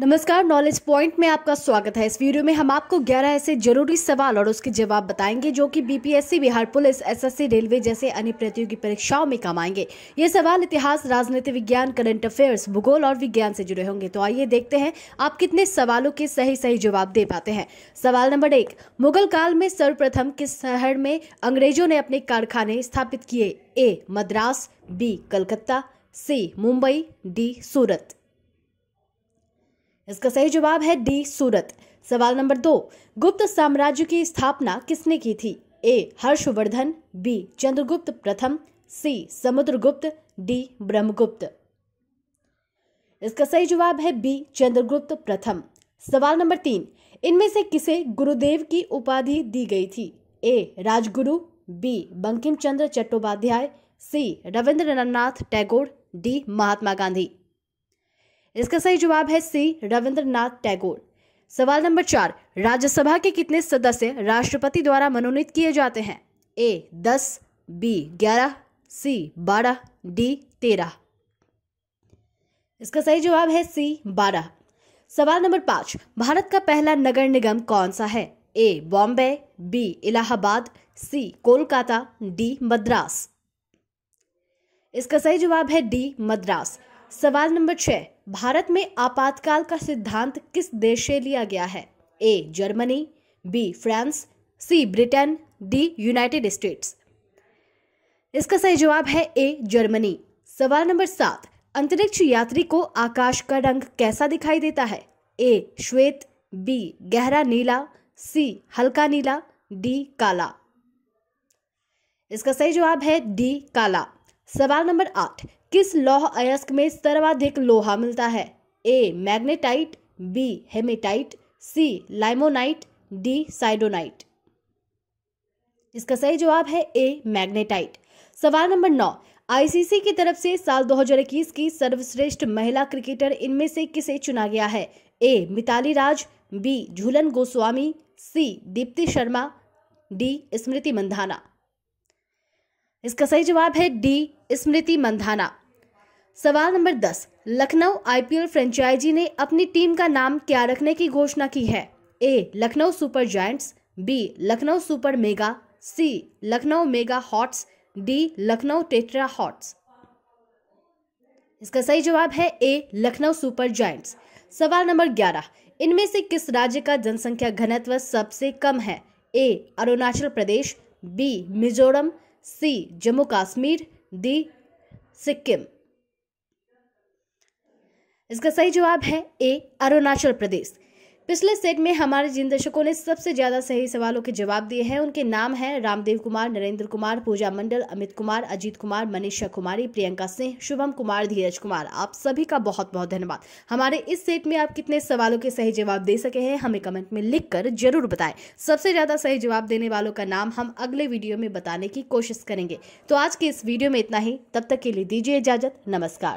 नमस्कार knowledge point में आपका स्वागत है इस वीडियो में हम आपको 11 ऐसे जरूरी सवाल और उसके जवाब बताएंगे जो कि BPSC Bihar police SSC railway जैसे अन्य प्रतियोगी परीक्षाओं में काम आएंगे ये सवाल इतिहास राजनीति विज्ञान करंट अफेयर्स भूगोल और विज्ञान से जुड़े होंगे तो आइए देखते हैं आप कितने सवालों के सही सही जवाब दे पाते हैं सवाल नंबर एक मुगल काल में सर्वप्रथम किस शहर में अंग्रेजों ने अपने कारखाने स्थापित किए A Madras B Calcutta C Mumbai D Surat इसका सही जवाब है डी सूरत सवाल नंबर दो गुप्त साम्राज्य की स्थापना किसने की थी ए हर्षवर्धन बी चंद्रगुप्त प्रथम सी समुद्रगुप्त डी ब्रह्मगुप्त इसका सही जवाब है बी चंद्रगुप्त प्रथम सवाल नंबर तीन इनमें से किसे गुरुदेव की उपाधि दी गई थी A Rajguru B Bankim Chandra Chattopadhyay C Rabindranath Tagore D Mahatma Gandhi इसका सही जवाब है सी रविंद्रनाथ टैगोर सवाल नंबर चार राज्यसभा के कितने सदस्य राष्ट्रपति द्वारा मनोनीत किए जाते हैं ए दस बी ग्यारह सी बारह डी तेरह इसका सही जवाब है सी बारह सवाल नंबर पांच भारत का पहला नगर निगम कौन सा है A Bombay B Allahabad C Kolkata D Madras इसका सही जवाब है डी मद्रास सवाल नंबर छह भारत में आपातकाल का सिद्धांत किस देश से लिया गया है A Germany B France C Britain D United States इसका सही जवाब है ए जर्मनी सवाल नंबर सात अंतरिक्ष यात्री को आकाश का रंग कैसा दिखाई देता है ए श्वेत बी गहरा नीला सी हल्का नीला डी काला इसका सही जवाब है डी काला सवाल नंबर आठ किस लौह अयस्क में सर्वाधिक लोहा मिलता है A magnetite B hematite C limonite D siderite इसका सही जवाब है ए मैग्नेटाइट सवाल नंबर नौ आईसीसी की तरफ से साल 2021 की सर्वश्रेष्ठ महिला क्रिकेटर इनमें से किसे चुना गया है A Mithali Raj B Jhulan Goswami C Deepti Sharma D Smriti Mandhana इसका सही जवाब है डी स्मृति मंधाना सवाल नंबर दस लखनऊ आईपीएल फ्रेंचाइजी ने अपनी टीम का नाम क्या रखने की घोषणा की है A Lucknow super joy B Lucknow super mega C Lucknow mega hots D Lucknow tetra hots इसका सही जवाब है ए लखनऊ सुपर जॉय सवाल नंबर ग्यारह इनमें से किस राज्य का जनसंख्या घनत्व सबसे कम है A Arunachal Pradesh B Mizoram C Jammu Kashmir D Sikkim इसका सही जवाब है ए अरुणाचल प्रदेश पिछले सेट में हमारे जिन दर्शकों ने सबसे ज्यादा सही सवालों के जवाब दिए हैं उनके नाम हैं रामदेव कुमार नरेंद्र कुमार पूजा मंडल अमित कुमार अजीत कुमार मनीषा कुमारी प्रियंका सिंह शुभम कुमार धीरज कुमार आप सभी का बहुत बहुत धन्यवाद हमारे इस सेट में आप कितने सवालों के सही जवाब दे सके हैं हमें कमेंट में लिख जरूर बताएं सबसे ज्यादा सही जवाब देने वालों का नाम हम अगले वीडियो में बताने की कोशिश करेंगे तो आज के इस वीडियो में इतना ही तब तक के लिए दीजिए इजाजत नमस्कार